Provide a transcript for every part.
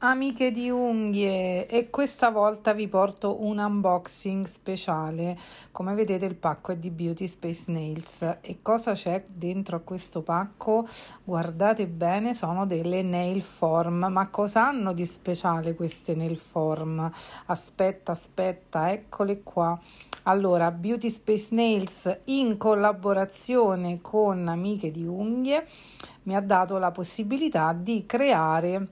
Amiche di unghie e questa volta vi porto un unboxing speciale. Come vedete il pacco è di Beauty Space Nails e cosa c'è dentro a questo pacco? Guardate bene, sono delle nail form, ma cosa hanno di speciale queste nail form? Aspetta, aspetta, eccole qua. Allora, Beauty Space Nails in collaborazione con Amiche di unghie mi ha dato la possibilità di creare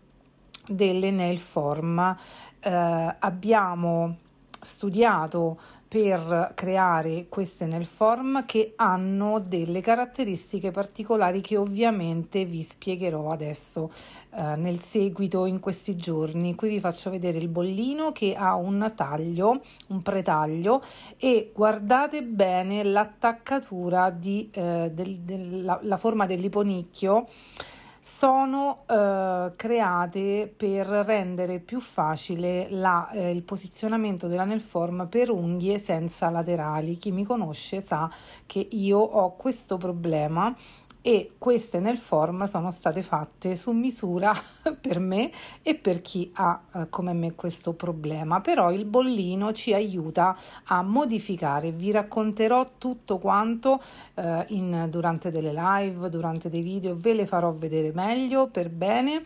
delle nail form. Eh, abbiamo studiato per creare queste nail form che hanno delle caratteristiche particolari che ovviamente vi spiegherò adesso eh, nel seguito in questi giorni. Qui vi faccio vedere il bollino che ha un taglio, un pretaglio e guardate bene l'attaccatura eh, del, della forma dell'iponicchio sono eh, create per rendere più facile la, eh, il posizionamento della dell'anel form per unghie senza laterali. Chi mi conosce sa che io ho questo problema e queste nel form sono state fatte su misura per me e per chi ha eh, come me questo problema però il bollino ci aiuta a modificare vi racconterò tutto quanto eh, in, durante delle live durante dei video ve le farò vedere meglio per bene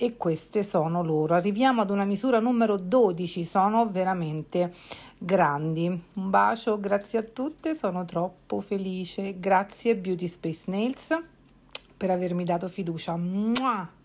e queste sono loro arriviamo ad una misura numero 12 sono veramente grandi. Un bacio, grazie a tutte, sono troppo felice. Grazie Beauty Space Nails per avermi dato fiducia. Mua!